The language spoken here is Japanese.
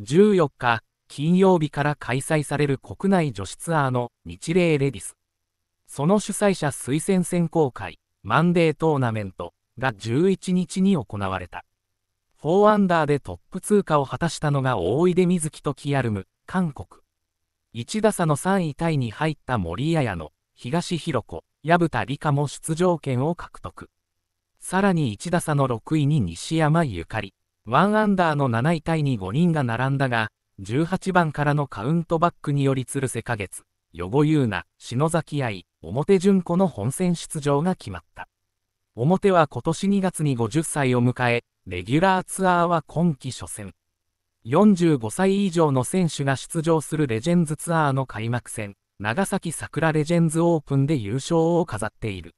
14日、金曜日から開催される国内女子ツアーの日霊レディス。その主催者推薦選考会、マンデートーナメントが11日に行われた。4アンダーでトップ通過を果たしたのが大出瑞希とキアルム、韓国。1打差の3位タイに入った森谷の東弘子、薮田理香も出場権を獲得。さらに1打差の6位に西山ゆかり、1アンダーの7位タイに5人が並んだが、18番からのカウントバックにより鶴瀬花月、余語優奈、篠崎愛、表順子の本戦出場が決まった。表は今年2月に50歳を迎え、レギュラーツアーは今季初戦。45歳以上の選手が出場するレジェンズツアーの開幕戦、長崎桜レジェンズオープンで優勝を飾っている。